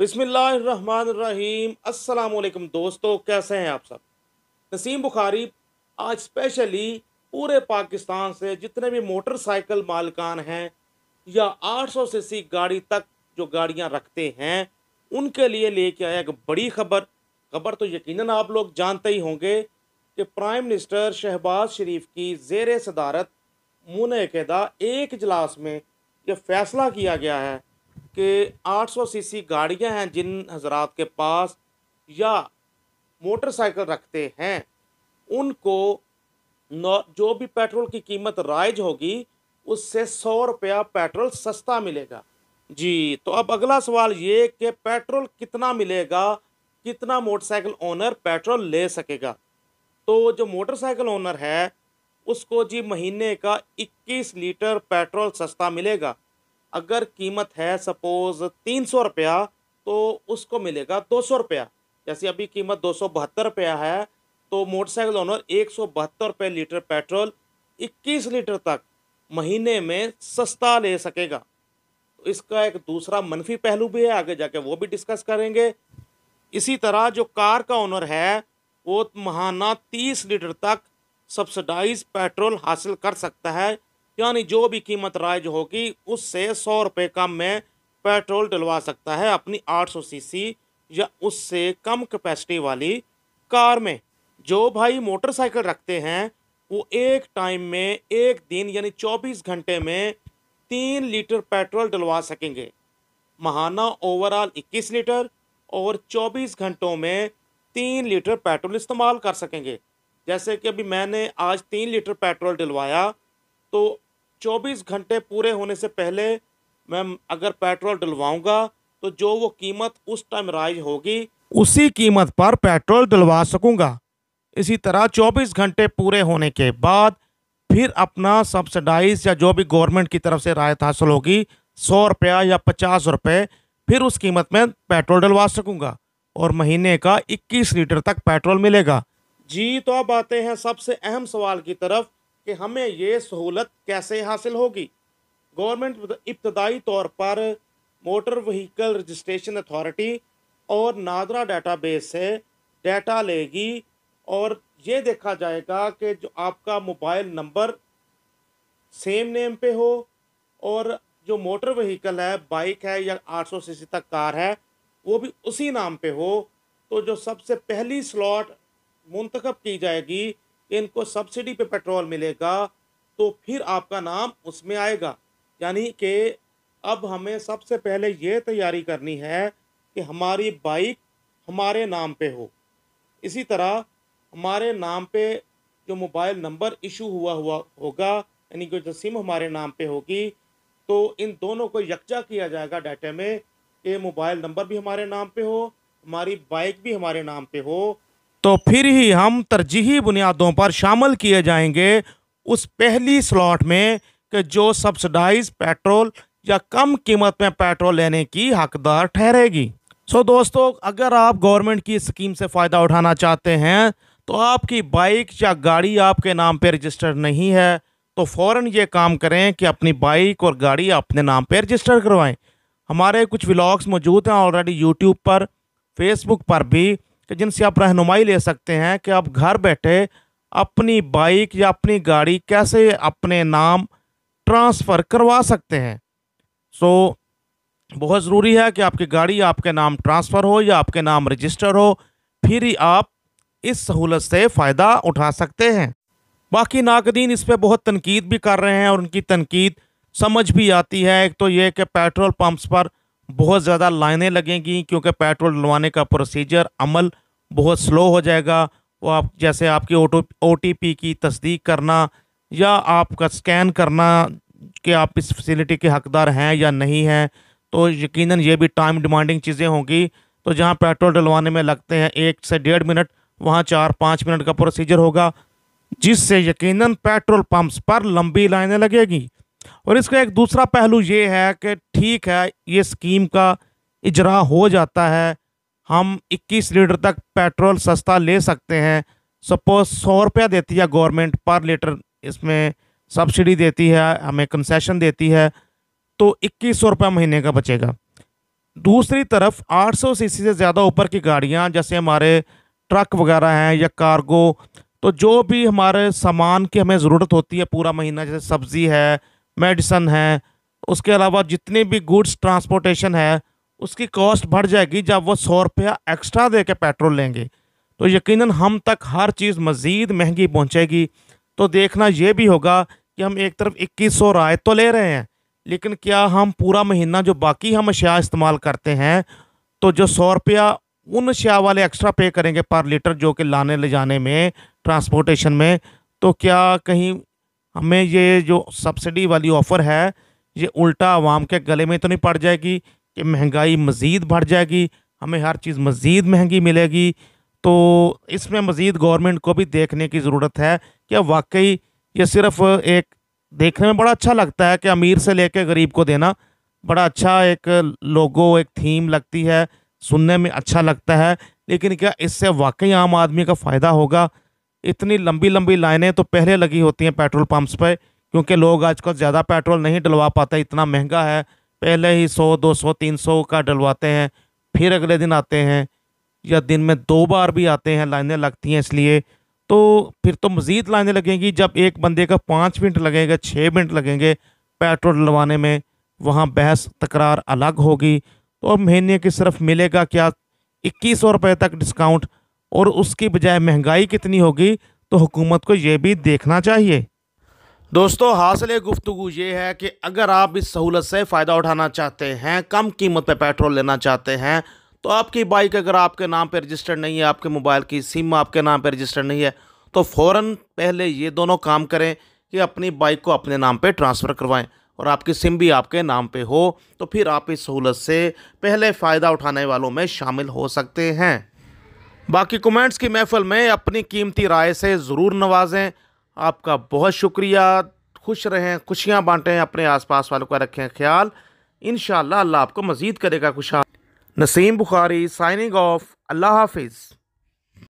अस्सलाम वालेकुम दोस्तों कैसे हैं आप सब नसीम बुखारी आज स्पेशली पूरे पाकिस्तान से जितने भी मोटरसाइकिल मालकान हैं या 800 सीसी गाड़ी तक जो गाड़ियां रखते हैं उनके लिए लेके आया एक बड़ी खबर खबर तो यकीनन आप लोग जानते ही होंगे कि प्राइम मिनिस्टर शहबाज शरीफ की जेर सदारत मुनदा एक इजलास में यह फैसला किया गया है कि 800 सीसी गाड़ियां हैं जिन हजरात के पास या मोटरसाइकिल रखते हैं उनको जो भी पेट्रोल की कीमत राइज होगी उससे सौ रुपया पेट्रोल सस्ता मिलेगा जी तो अब अगला सवाल ये कि पेट्रोल कितना मिलेगा कितना मोटरसाइकिल ओनर पेट्रोल ले सकेगा तो जो मोटरसाइकिल ओनर है उसको जी महीने का 21 लीटर पेट्रोल सस्ता मिलेगा अगर कीमत है सपोज़ तीन सौ रुपया तो उसको मिलेगा दो सौ रुपया जैसे अभी कीमत दो सौ बहत्तर रुपया है तो मोटरसाइकिल ओनर एक सौ बहत्तर रुपये लीटर पेट्रोल इक्कीस लीटर तक महीने में सस्ता ले सकेगा तो इसका एक दूसरा मनफी पहलू भी है आगे जाके वो भी डिस्कस करेंगे इसी तरह जो कार का ओनर है वो महाना तीस लीटर तक सब्सिडाइज पेट्रोल हासिल कर सकता है यानी जो भी कीमत राइज होगी उससे सौ रुपये कम में पेट्रोल डलवा सकता है अपनी 800 सीसी या उससे कम कैपेसिटी वाली कार में जो भाई मोटरसाइकिल रखते हैं वो एक टाइम में एक दिन यानी 24 घंटे में तीन लीटर पेट्रोल डलवा सकेंगे महाना ओवरऑल 21 लीटर और 24 घंटों में तीन लीटर पेट्रोल इस्तेमाल कर सकेंगे जैसे कि अभी मैंने आज तीन लीटर पेट्रोल डलवाया तो 24 घंटे पूरे होने से पहले मैं अगर पेट्रोल डलवाऊंगा तो जो वो कीमत उस टाइम राइज होगी उसी कीमत पर पेट्रोल डलवा सकूंगा इसी तरह 24 घंटे पूरे होने के बाद फिर अपना सब्सिडाइज या जो भी गवर्नमेंट की तरफ से रायत हासिल होगी सौ रुपया या पचास रुपये फिर उस कीमत में पेट्रोल डलवा सकूंगा और महीने का 21 लीटर तक पेट्रोल मिलेगा जी तो अब आते हैं सबसे अहम सवाल की तरफ कि हमें ये सहूलत कैसे हासिल होगी गवर्नमेंट इब्तदाई तौर पर मोटर वहीकल रजिस्ट्रेशन अथॉरिटी और नादरा डेटाबेस से डेटा लेगी और ये देखा जाएगा कि जो आपका मोबाइल नंबर सेम नेम पे हो और जो मोटर वहीकल है बाइक है या 800 सीसी तक कार है वो भी उसी नाम पे हो तो जो सबसे पहली स्लॉट मुंतखब की जाएगी इनको सब्सिडी पे पेट्रोल मिलेगा तो फिर आपका नाम उसमें आएगा यानी कि अब हमें सबसे पहले ये तैयारी करनी है कि हमारी बाइक हमारे नाम पे हो इसी तरह हमारे नाम पे जो मोबाइल नंबर इशू हुआ हुआ होगा यानी कि जो सिम हमारे नाम पे होगी तो इन दोनों को यकजा किया जाएगा डाटा में कि मोबाइल नंबर भी हमारे नाम पे हो हमारी बाइक भी हमारे नाम पे हो तो फिर ही हम तरजीही बुनियादों पर शामिल किए जाएंगे उस पहली स्लॉट में कि जो सब्सिडाइज पेट्रोल या कम कीमत में पेट्रोल लेने की हकदार ठहरेगी सो so दोस्तों अगर आप गवर्नमेंट की स्कीम से फ़ायदा उठाना चाहते हैं तो आपकी बाइक या गाड़ी आपके नाम पर रजिस्टर नहीं है तो फ़ौर ये काम करें कि अपनी बाइक और गाड़ी अपने नाम पर रजिस्टर करवाएं हमारे कुछ व्लॉग्स मौजूद हैं ऑलरेडी यूट्यूब पर फेसबुक पर भी कि जिनसे आप रहनुमाई ले सकते हैं कि आप घर बैठे अपनी बाइक या अपनी गाड़ी कैसे अपने नाम ट्रांसफ़र करवा सकते हैं सो so, बहुत ज़रूरी है कि आपकी गाड़ी आपके नाम ट्रांसफ़र हो या आपके नाम रजिस्टर हो फिर ही आप इस सहूलत से फ़ायदा उठा सकते हैं बाकी नाकदीन इस पर बहुत तनकीद भी कर रहे हैं और उनकी तनकीद समझ भी आती है एक तो ये कि पेट्रोल पम्प्स पर बहुत ज़्यादा लाइनें लगेंगी क्योंकि पेट्रोल डलवाने का प्रोसीजर अमल बहुत स्लो हो जाएगा वो आप जैसे आपकी ओटो ओ की तस्दीक करना या आपका स्कैन करना कि आप इस फैसिलिटी के हकदार हैं या नहीं हैं तो यकीनन ये भी टाइम डिमांडिंग चीज़ें होंगी तो जहाँ पेट्रोल डलवाने में लगते हैं एक से डेढ़ मिनट वहाँ चार पाँच मिनट का प्रोसीजर होगा जिससे यकीनन पेट्रोल पंप्स पर लंबी लाइनें लगेगी और इसका एक दूसरा पहलू ये है कि ठीक है ये स्कीम का इजरा हो जाता है हम 21 लीटर तक पेट्रोल सस्ता ले सकते हैं सपोज सौ रुपया देती है गवर्नमेंट पर लीटर इसमें सब्सिडी देती है हमें कंसेशन देती है तो इक्कीस सौ रुपया महीने का बचेगा दूसरी तरफ 800 सीसी से ज़्यादा ऊपर की गाड़ियाँ जैसे हमारे ट्रक वगैरह हैं या कार्गो तो जो भी हमारे सामान की हमें ज़रूरत होती है पूरा महीना जैसे सब्ज़ी है मेडिसन है उसके अलावा जितनी भी गुड्स ट्रांसपोर्टेशन है उसकी कॉस्ट बढ़ जाएगी जब वो सौ रुपया एक्स्ट्रा दे के पेट्रोल लेंगे तो यकीनन हम तक हर चीज़ मज़ीद महंगी पहुंचेगी तो देखना ये भी होगा कि हम एक तरफ इक्कीस सौ राय तो ले रहे हैं लेकिन क्या हम पूरा महीना जो बाकी हम अशिया इस्तेमाल करते हैं तो जो सौ रुपया उन अशिया वाले एक्स्ट्रा पे करेंगे पर लीटर जो कि लाने ले जाने में ट्रांसपोर्टेशन में तो क्या कहीं हमें ये जो सब्सिडी वाली ऑफ़र है ये उल्टा आवाम के गले में तो नहीं पड़ जाएगी कि महंगाई मज़ीद बढ़ जाएगी हमें हर चीज़ मज़ीद महंगी मिलेगी तो इसमें मज़ीद गवर्नमेंट को भी देखने की ज़रूरत है कि वाकई ये सिर्फ़ एक देखने में बड़ा अच्छा लगता है कि अमीर से लेकर गरीब को देना बड़ा अच्छा एक लोगो एक थीम लगती है सुनने में अच्छा लगता है लेकिन क्या इससे वाकई आम आदमी का फ़ायदा होगा इतनी लंबी लंबी लाइनें तो पहले लगी होती हैं पेट्रोल पंप्स पर क्योंकि लोग आजकल ज़्यादा पेट्रोल नहीं डलवा पाते इतना महंगा है पहले ही सौ दो सौ तीन सौ का डलवाते हैं फिर अगले दिन आते हैं या दिन में दो बार भी आते हैं लाइनें लगती हैं इसलिए तो फिर तो मज़ीद लाइनें लगेंगी जब एक बंदे का पाँच मिनट लगेगा छः मिनट लगेंगे पेट्रोल डलवाने में वहाँ बहस तकरार अलग होगी तो अब महीने की सिर्फ मिलेगा क्या इक्कीस सौ रुपये तक डिस्काउंट और उसकी बजाय महंगाई कितनी होगी तो हुकूमत को ये भी देखना चाहिए दोस्तों हासिल गुफ्तु ये है कि अगर आप इस सहूलत से फ़ायदा उठाना चाहते हैं कम कीमत पर पेट्रोल लेना चाहते हैं तो आपकी बाइक अगर आपके नाम पर रजिस्टर्ड नहीं है आपके मोबाइल की सिम आपके नाम पर रजिस्टर्ड नहीं है तो फ़ौर पहले ये दोनों काम करें कि अपनी बाइक को अपने नाम पर ट्रांसफ़र करवाएँ और आपकी सिम भी आपके नाम पे हो तो फिर आप इस सहूलत से पहले फ़ायदा उठाने वालों में शामिल हो सकते हैं बाकी कमेंट्स की महफल में अपनी कीमती राय से ज़रूर नवाजें आपका बहुत शुक्रिया खुश रहें खुशियाँ बांटें अपने आसपास वालों का रखें ख्याल इन शह आपको मज़ीद करेगा खुशहाल नसीम बुखारी साइनिंग ऑफ अल्लाह हाफिज़